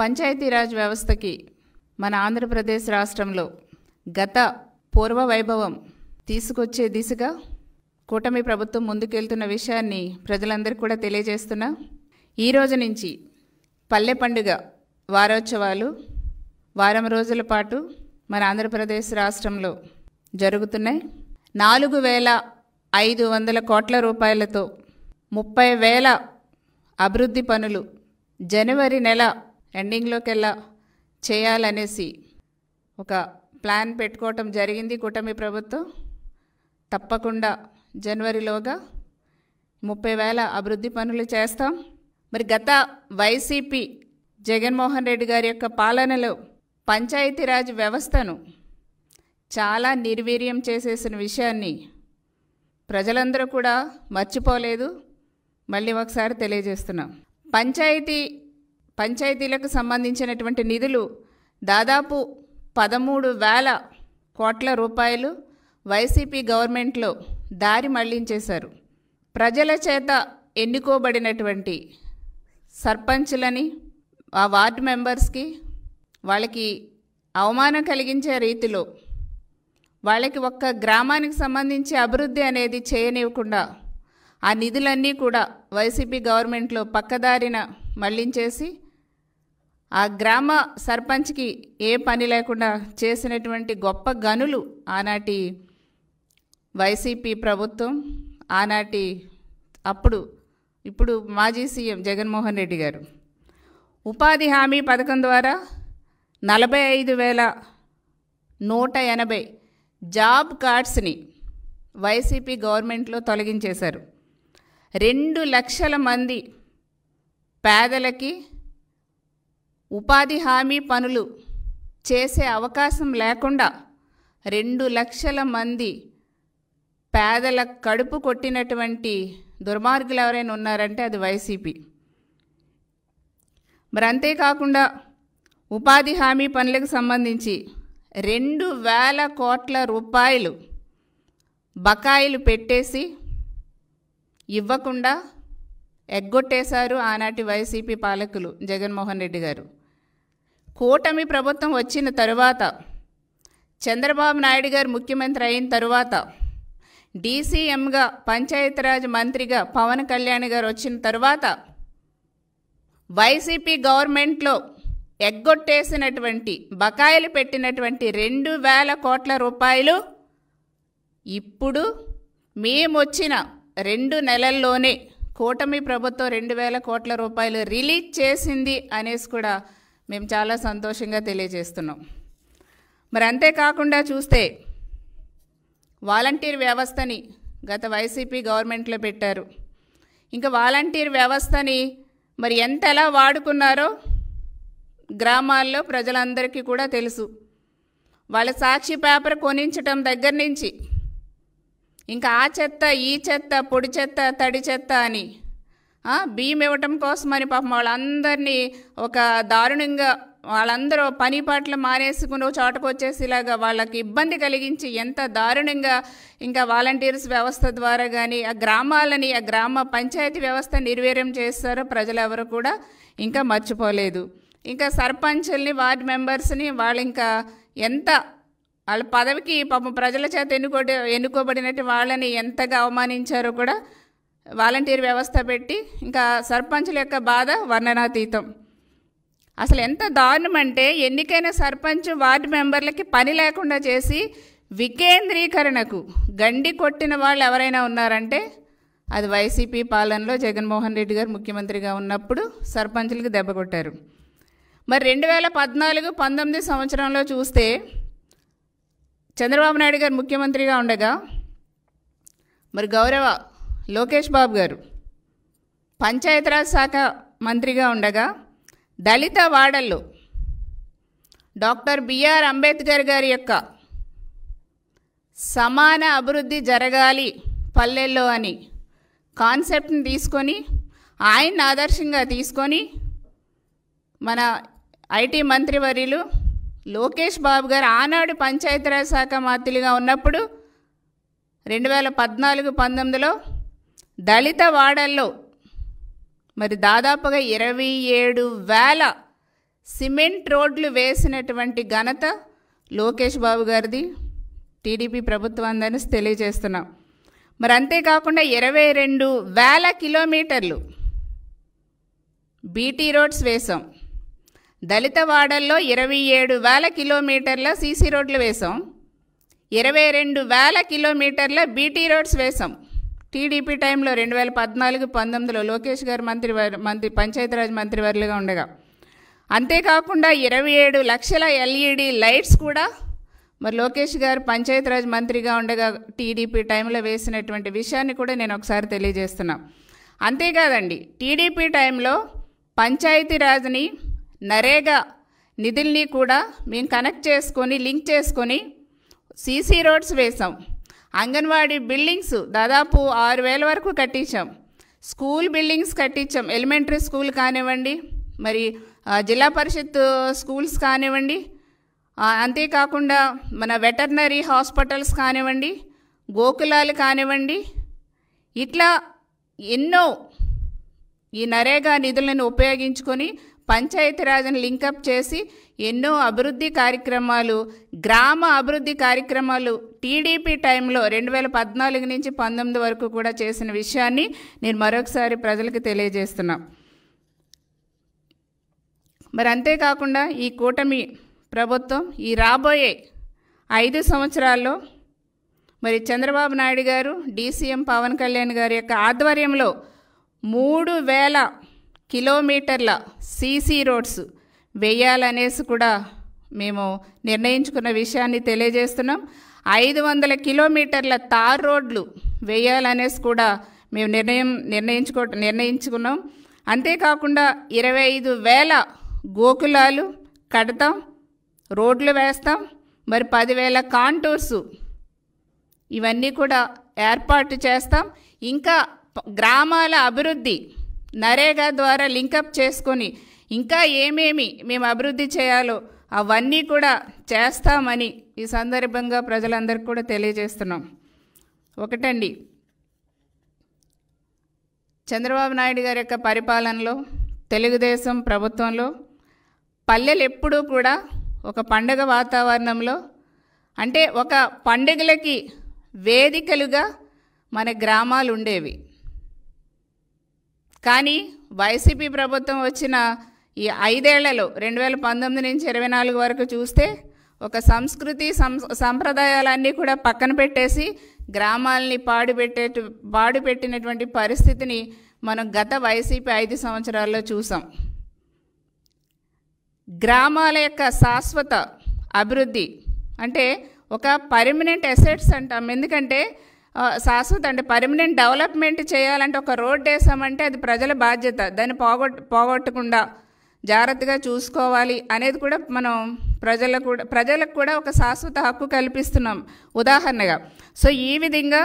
పంచాయతీరాజ్ వ్యవస్థకి మన ఆంధ్రప్రదేశ్ రాష్ట్రంలో గత పూర్వ వైభవం తీసుకొచ్చే దిశగా కూటమి ప్రభుత్వం ముందుకెళ్తున్న విషయాన్ని ప్రజలందరికీ కూడా తెలియజేస్తున్నా ఈ రోజు నుంచి పల్లె పండుగ వారోత్సవాలు వారం రోజుల పాటు మన ఆంధ్రప్రదేశ్ రాష్ట్రంలో జరుగుతున్నాయి నాలుగు వేల ఐదు వందల కోట్ల రూపాయలతో ముప్పై వేల అభివృద్ధి పనులు జనవరి నెల వెళ్ళా చేయాలనేసి ఒక ప్లాన్ పెట్టుకోవటం జరిగింది కూటమి ప్రభుత్వం తప్పకుండా జనవరిలోగా ముప్పై వేల అభివృద్ధి పనులు చేస్తాం మరి గత వైసీపీ జగన్మోహన్ రెడ్డి గారి యొక్క పాలనలో పంచాయతీరాజ్ వ్యవస్థను చాలా నిర్వీర్యం చేసేసిన విషయాన్ని ప్రజలందరూ కూడా మర్చిపోలేదు మళ్ళీ ఒకసారి తెలియజేస్తున్నాం పంచాయతీ పంచాయతీలకు సంబంధించినటువంటి నిధులు దాదాపు పదమూడు వేల కోట్ల రూపాయలు వైసీపీ గవర్నమెంట్లో దారి మళ్లించేశారు ప్రజల చేత ఎన్నుకోబడినటువంటి సర్పంచులని ఆ వార్డు మెంబర్స్కి వాళ్ళకి అవమానం కలిగించే రీతిలో వాళ్ళకి ఒక్క గ్రామానికి సంబంధించి అభివృద్ధి అనేది చేయనివ్వకుండా ఆ నిధులన్నీ కూడా వైసీపీ గవర్నమెంట్లో పక్కదారిన మళ్లించేసి ఆ గ్రామ సర్పంచ్కి ఏ పని లేకుండా చేసినటువంటి గొప్ప గనులు ఆనాటి వైసీపీ ప్రభుత్వం ఆనాటి అప్పుడు ఇప్పుడు మాజీ సీఎం జగన్మోహన్ రెడ్డి గారు ఉపాధి హామీ పథకం ద్వారా నలభై ఐదు వేల నూట ఎనభై జాబ్ కార్డ్స్ని వైసీపీ గవర్నమెంట్లో తొలగించేశారు రెండు లక్షల మంది పేదలకి ఉపాధి హామీ పనులు చేసే అవకాశం లేకుండా రెండు లక్షల మంది పేదల కడుపు కొట్టినటువంటి దుర్మార్గులు ఎవరైనా ఉన్నారంటే అది వైసీపీ మరి అంతేకాకుండా ఉపాధి హామీ పనులకు సంబంధించి రెండు వేల కోట్ల రూపాయలు బకాయిలు పెట్టేసి ఇవ్వకుండా ఎగ్గొట్టేశారు ఆనాటి వైసీపీ పాలకులు జగన్మోహన్ రెడ్డి గారు కూటమి ప్రభుత్వం వచ్చిన తరువాత చంద్రబాబు నాయుడు గారు ముఖ్యమంత్రి అయిన తరువాత డీసీఎంగా పంచాయతీరాజ్ మంత్రిగా పవన్ కళ్యాణ్ గారు వచ్చిన తరువాత వైసీపీ గవర్నమెంట్లో ఎగ్గొట్టేసినటువంటి బకాయిలు పెట్టినటువంటి రెండు వేల కోట్ల రూపాయలు ఇప్పుడు మేమొచ్చిన రెండు నెలల్లోనే కూటమి ప్రభుత్వం రెండు వేల కోట్ల రూపాయలు రిలీజ్ చేసింది అనేసి కూడా మేము చాలా సంతోషంగా తెలియజేస్తున్నాం మరి అంతేకాకుండా చూస్తే వాలంటీర్ వ్యవస్థని గత వైసీపీ గవర్నమెంట్లో పెట్టారు ఇంకా వాలంటీర్ వ్యవస్థని మరి ఎంత ఎలా వాడుకున్నారో గ్రామాల్లో ప్రజలందరికీ కూడా తెలుసు వాళ్ళ సాక్షి పేపర్ కొనించటం దగ్గర నుంచి ఇంకా ఆ చెత్త ఈ చెత్త పొడి చెత్త తడి చెత్త అని బియ్యం ఇవ్వటం కోసం అని పాపం వాళ్ళందరినీ ఒక దారుణంగా వాళ్ళందరూ పని పాటలు మానేసుకుని చోటకు వచ్చేసి ఇలాగా వాళ్ళకి ఇబ్బంది కలిగించి ఎంత దారుణంగా ఇంకా వాలంటీర్స్ వ్యవస్థ ద్వారా కానీ ఆ గ్రామాలని ఆ గ్రామ పంచాయతీ వ్యవస్థ నిర్వీర్యం చేస్తారో ప్రజలు ఎవరు కూడా ఇంకా మర్చిపోలేదు ఇంకా సర్పంచుల్ని వార్డ్ మెంబర్స్ని వాళ్ళు ఇంకా ఎంత వాళ్ళ పదవికి పాపం ప్రజల చేత ఎన్నుకో ఎన్నుకోబడినట్టు వాళ్ళని ఎంతగా అవమానించారో కూడా వాలంటీర్ వ్యవస్థ పెట్టి ఇంకా సర్పంచుల యొక్క బాధ వర్ణనాతీతం అసలు ఎంత దారుణం అంటే ఎన్నికైన సర్పంచ్ వార్డు మెంబర్లకి పని లేకుండా చేసి వికేంద్రీకరణకు గండి కొట్టిన వాళ్ళు ఎవరైనా ఉన్నారంటే అది వైసీపీ పాలనలో జగన్మోహన్ రెడ్డి గారు ముఖ్యమంత్రిగా ఉన్నప్పుడు సర్పంచులకు దెబ్బ కొట్టారు మరి రెండు వేల పద్నాలుగు పంతొమ్మిది సంవత్సరంలో చూస్తే చంద్రబాబు నాయుడు గారు ముఖ్యమంత్రిగా ఉండగా మరి గౌరవ లోకేష్ బాబు గారు పంచాయతీరాజ్ శాఖ మంత్రిగా ఉండగా దళిత వాడల్లో డాక్టర్ బిఆర్ అంబేద్కర్ గారి యొక్క సమాన అభివృద్ధి జరగాలి పల్లెల్లో అని కాన్సెప్ట్ని తీసుకొని ఆయన్ని ఆదర్శంగా తీసుకొని మన ఐటీ మంత్రివర్యులు లోకేష్ బాబు గారు ఆనాడు పంచాయతీరాజ్ శాఖ మాత్రులుగా ఉన్నప్పుడు రెండు వేల పద్నాలుగు పంతొమ్మిదిలో దళిత వాడల్లో మరి దాదాపుగా ఇరవై ఏడు వేల సిమెంట్ రోడ్లు వేసినటువంటి ఘనత లోకేష్ బాబు గారిది టీడీపీ ప్రభుత్వం అందని తెలియజేస్తున్నాం మరి అంతేకాకుండా ఇరవై రెండు వేల కిలోమీటర్లు బీటీ రోడ్స్ వేసాం దళిత వాడల్లో ఇరవై ఏడు వేల కిలోమీటర్ల సీసీ రోడ్లు వేసాం ఇరవై రెండు వేల కిలోమీటర్ల బీటీ రోడ్స్ వేసాం టీడీపీ టైంలో రెండు వేల పద్నాలుగు పంతొమ్మిదిలో లోకేష్ గారు మంత్రి మంత్రి పంచాయతీరాజ్ వర్లుగా ఉండగా అంతేకాకుండా ఇరవై ఏడు లక్షల ఎల్ఈడి లైట్స్ కూడా మరి లోకేష్ గారు పంచాయతీరాజ్ మంత్రిగా ఉండగా టీడీపీ టైంలో వేసినటువంటి విషయాన్ని కూడా నేను ఒకసారి తెలియజేస్తున్నా అంతేకాదండి టీడీపీ టైంలో పంచాయతీరాజ్ని నరేగా నిధుల్ని కూడా మేము కనెక్ట్ చేసుకొని లింక్ చేసుకొని సీసీ రోడ్స్ వేసాం అంగన్వాడీ బిల్డింగ్స్ దాదాపు ఆరు వేల వరకు కట్టించాం స్కూల్ బిల్డింగ్స్ కట్టించాం ఎలిమెంటరీ స్కూల్ కానివ్వండి మరి జిల్లా పరిషత్ స్కూల్స్ కానివ్వండి అంతేకాకుండా మన వెటర్నరీ హాస్పిటల్స్ కానివ్వండి గోకులాలు కానివ్వండి ఇట్లా ఎన్నో ఈ నరేగా నిధులను ఉపయోగించుకొని పంచాయతీరాజ్ని లింకప్ చేసి ఎన్నో అభివృద్ధి కార్యక్రమాలు గ్రామ అభివృద్ధి కార్యక్రమాలు టీడీపీ టైంలో రెండు వేల పద్నాలుగు నుంచి పంతొమ్మిది వరకు కూడా చేసిన విషయాన్ని నేను మరొకసారి ప్రజలకు తెలియజేస్తున్నా మరి అంతేకాకుండా ఈ కూటమి ప్రభుత్వం ఈ రాబోయే ఐదు సంవత్సరాల్లో మరి చంద్రబాబు నాయుడు గారు డీసీఎం పవన్ కళ్యాణ్ గారి యొక్క ఆధ్వర్యంలో మూడు వేల కిలోమీటర్ల సీసీ రోడ్స్ వేయాలనేసి కూడా మేము నిర్ణయించుకున్న విషయాన్ని తెలియజేస్తున్నాం ఐదు వందల కిలోమీటర్ల తార్ రోడ్లు వేయాలనేసి కూడా మేము నిర్ణయం నిర్ణయించుకో నిర్ణయించుకున్నాం అంతేకాకుండా ఇరవై ఐదు వేల గోకులాలు కడతాం రోడ్లు వేస్తాం మరి పదివేల కాంటూర్సు ఇవన్నీ కూడా ఏర్పాటు చేస్తాం ఇంకా గ్రామాల అభివృద్ధి నరేగా ద్వారా లింకప్ చేసుకొని ఇంకా ఏమేమి మేము అభివృద్ధి చేయాలో అవన్నీ కూడా చేస్తామని ఈ సందర్భంగా ప్రజలందరికీ కూడా తెలియజేస్తున్నాం ఒకటండి చంద్రబాబు నాయుడు గారి యొక్క పరిపాలనలో తెలుగుదేశం ప్రభుత్వంలో పల్లెలు ఎప్పుడూ కూడా ఒక పండగ వాతావరణంలో అంటే ఒక పండుగలకి వేదికలుగా మన గ్రామాలు ఉండేవి కానీ వైసీపీ ప్రభుత్వం వచ్చిన ఈ ఐదేళ్లలో రెండు వేల పంతొమ్మిది నుంచి ఇరవై నాలుగు వరకు చూస్తే ఒక సంస్కృతి సంప్రదాయాలన్నీ కూడా పక్కన పెట్టేసి గ్రామాలని పాడుపెట్టే పాడుపెట్టినటువంటి పరిస్థితిని మనం గత వైసీపీ ఐదు సంవత్సరాల్లో చూసాం గ్రామాల యొక్క శాశ్వత అభివృద్ధి అంటే ఒక పర్మనెంట్ ఎసెట్స్ అంటాం ఎందుకంటే శాశ్వత అంటే పర్మనెంట్ డెవలప్మెంట్ చేయాలంటే ఒక రోడ్ వేసామంటే అది ప్రజల బాధ్యత దాన్ని పోగొట్ పోగొట్టకుండా జాగ్రత్తగా చూసుకోవాలి అనేది కూడా మనం ప్రజలకు కూడా ప్రజలకు కూడా ఒక శాశ్వత హక్కు కల్పిస్తున్నాం ఉదాహరణగా సో ఈ విధంగా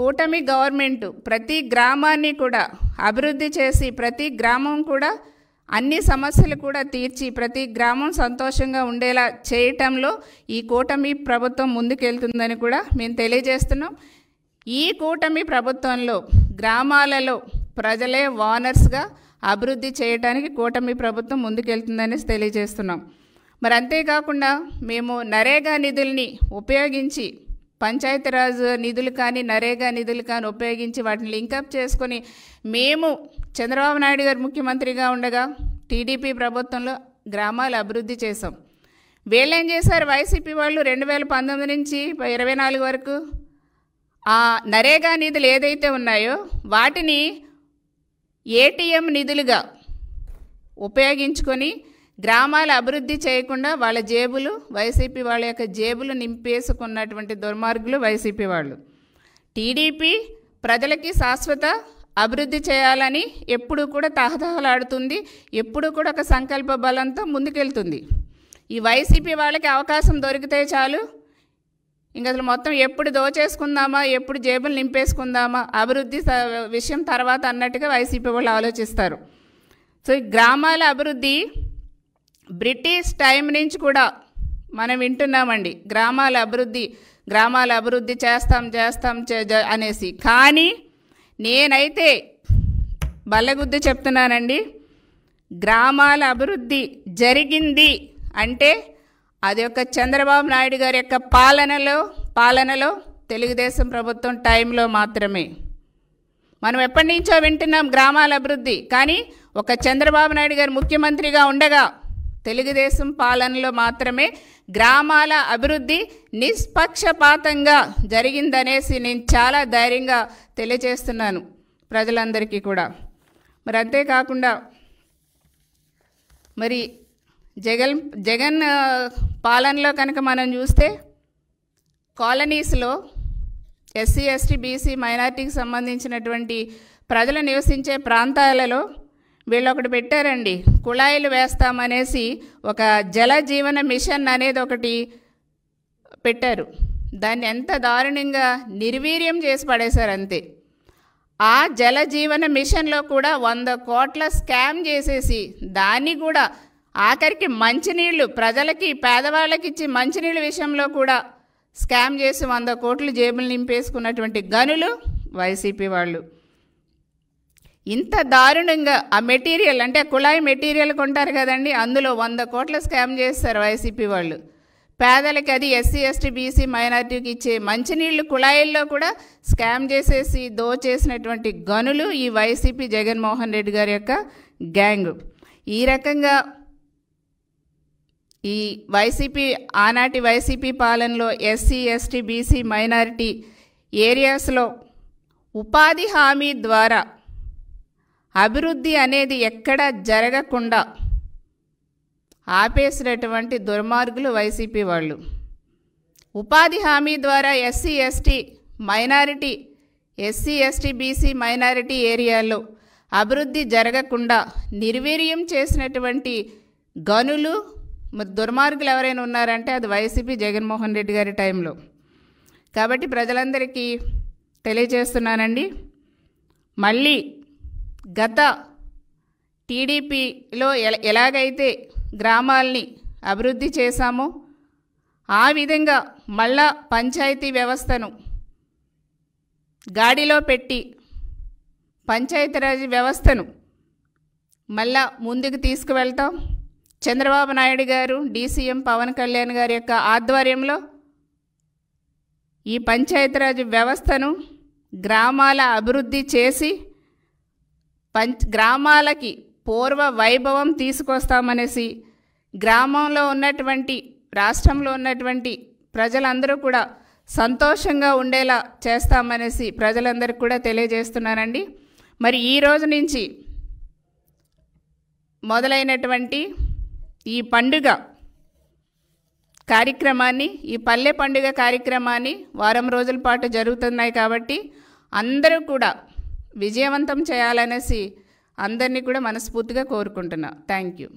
కూటమి గవర్నమెంట్ ప్రతి గ్రామాన్ని కూడా అభివృద్ధి చేసి ప్రతి గ్రామం కూడా అన్ని సమస్యలు కూడా తీర్చి ప్రతి గ్రామం సంతోషంగా ఉండేలా చేయటంలో ఈ కూటమి ప్రభుత్వం ముందుకెళ్తుందని కూడా మేము తెలియజేస్తున్నాం ఈ కూటమి ప్రభుత్వంలో గ్రామాలలో ప్రజలే ఓనర్స్గా అభివృద్ధి చేయడానికి కూటమి ప్రభుత్వం ముందుకెళ్తుందనేసి తెలియజేస్తున్నాం మరి అంతేకాకుండా మేము నరేగా నిధుల్ని ఉపయోగించి పంచాయతీరాజ్ నిధులు కానీ నరేగా నిధులు కానీ ఉపయోగించి వాటిని లింకప్ చేసుకొని మేము చంద్రబాబు నాయుడు గారు ముఖ్యమంత్రిగా ఉండగా టీడీపీ ప్రభుత్వంలో గ్రామాలు అభివృద్ధి చేశాం వీళ్ళేం చేశారు వైసీపీ వాళ్ళు రెండు వేల పంతొమ్మిది నుంచి ఇరవై నాలుగు వరకు ఆ నరేగా నిధులు ఏదైతే ఉన్నాయో వాటిని ఏటీఎం నిధులుగా ఉపయోగించుకొని గ్రామాల అభివృద్ధి చేయకుండా వాళ్ళ జేబులు వైసీపీ వాళ్ళ యొక్క జేబులు నింపేసుకున్నటువంటి దుర్మార్గులు వైసీపీ వాళ్ళు టీడీపీ ప్రజలకి శాశ్వత అభివృద్ధి చేయాలని ఎప్పుడు కూడా తహతహలాడుతుంది ఎప్పుడు కూడా ఒక సంకల్ప బలంతో ముందుకెళ్తుంది ఈ వైసీపీ వాళ్ళకి అవకాశం దొరికితే చాలు ఇంకా అసలు మొత్తం ఎప్పుడు దోచేసుకుందామా ఎప్పుడు జేబులు నింపేసుకుందామా అభివృద్ధి విషయం తర్వాత అన్నట్టుగా వైసీపీ వాళ్ళు ఆలోచిస్తారు సో ఈ గ్రామాల అభివృద్ధి బ్రిటిష్ టైం నుంచి కూడా మనం వింటున్నామండి గ్రామాల అభివృద్ధి గ్రామాల అభివృద్ధి చేస్తాం చేస్తాం అనేసి కానీ నేనైతే బల్లగుద్ది చెప్తున్నానండి గ్రామాల అభివృద్ధి జరిగింది అంటే అది ఒక చంద్రబాబు నాయుడు గారి యొక్క పాలనలో పాలనలో తెలుగుదేశం ప్రభుత్వం టైంలో మాత్రమే మనం ఎప్పటి నుంచో వింటున్నాం గ్రామాల అభివృద్ధి కానీ ఒక చంద్రబాబు నాయుడు గారు ముఖ్యమంత్రిగా ఉండగా తెలుగుదేశం పాలనలో మాత్రమే గ్రామాల అభివృద్ధి నిష్పక్షపాతంగా జరిగిందనేసి నేను చాలా ధైర్యంగా తెలియజేస్తున్నాను ప్రజలందరికీ కూడా మరి అంతేకాకుండా మరి జగన్ జగన్ పాలనలో కనుక మనం చూస్తే కాలనీస్లో ఎస్సీ ఎస్టీ బీసీ మైనార్టీకి సంబంధించినటువంటి ప్రజలు నివసించే ప్రాంతాలలో వీళ్ళు ఒకటి పెట్టారండి కుళాయిలు వేస్తామనేసి ఒక జల జీవన మిషన్ అనేది ఒకటి పెట్టారు దాన్ని ఎంత దారుణంగా నిర్వీర్యం చేసి పడేశారు అంతే ఆ జల జీవన మిషన్లో కూడా వంద కోట్ల స్కామ్ చేసేసి దాన్ని కూడా ఆఖరికి మంచినీళ్లు ప్రజలకి పేదవాళ్ళకి ఇచ్చి మంచినీళ్ళ విషయంలో కూడా స్కామ్ చేసి వంద కోట్లు జేబులు నింపేసుకున్నటువంటి గనులు వైసీపీ వాళ్ళు ఇంత దారుణంగా ఆ మెటీరియల్ అంటే కుళాయి మెటీరియల్ కొంటారు కదండి అందులో వంద కోట్ల స్కామ్ చేస్తారు వైసీపీ వాళ్ళు పేదలకి అది ఎస్సీ ఎస్టీ బీసీ మైనార్టీకి ఇచ్చే మంచినీళ్లు కుళాయిల్లో కూడా స్కామ్ చేసేసి దోచేసినటువంటి గనులు ఈ వైసీపీ జగన్మోహన్ రెడ్డి గారి యొక్క గ్యాంగ్ ఈ రకంగా ఈ వైసీపీ ఆనాటి వైసీపీ పాలనలో ఎస్సీ ఎస్టీ బీసీ మైనారిటీ ఏరియాస్లో ఉపాధి హామీ ద్వారా అభివృద్ధి అనేది ఎక్కడా జరగకుండా ఆపేసినటువంటి దుర్మార్గులు వైసీపీ వాళ్ళు ఉపాధి హామీ ద్వారా SC ST minority SC ST BC minority ఏరియాలో అభివృద్ధి జరగకుండా నిర్వీర్యం చేసినటువంటి గనులు మరి దుర్మార్గులు ఎవరైనా ఉన్నారంటే అది వైసీపీ జగన్మోహన్ రెడ్డి గారి టైంలో కాబట్టి ప్రజలందరికీ తెలియజేస్తున్నానండి మళ్ళీ గత టీడీపీలో ఎలాగైతే గ్రామాల్ని అభివృద్ధి చేశామో ఆ విధంగా మళ్ళా పంచాయతీ వ్యవస్థను గాడిలో పెట్టి పంచాయతీరాజ్ వ్యవస్థను మళ్ళా ముందుకు తీసుకువెళ్తాం చంద్రబాబు నాయుడు గారు డీసీఎం పవన్ కళ్యాణ్ గారి యొక్క ఆధ్వర్యంలో ఈ పంచాయతీరాజ్ వ్యవస్థను గ్రామాల అభివృద్ధి చేసి పంచ్ గ్రామాలకి పూర్వ వైభవం తీసుకొస్తామనేసి గ్రామంలో ఉన్నటువంటి రాష్ట్రంలో ఉన్నటువంటి ప్రజలందరూ కూడా సంతోషంగా ఉండేలా చేస్తామనేసి ప్రజలందరికీ కూడా తెలియజేస్తున్నానండి మరి ఈ రోజు నుంచి మొదలైనటువంటి ఈ పండుగ కార్యక్రమాన్ని ఈ పల్లె పండుగ కార్యక్రమాన్ని వారం రోజుల పాటు జరుగుతున్నాయి కాబట్టి అందరూ కూడా విజయవంతం చేయాలనేసి అందరినీ కూడా మనస్ఫూర్తిగా కోరుకుంటున్నా థ్యాంక్ యూ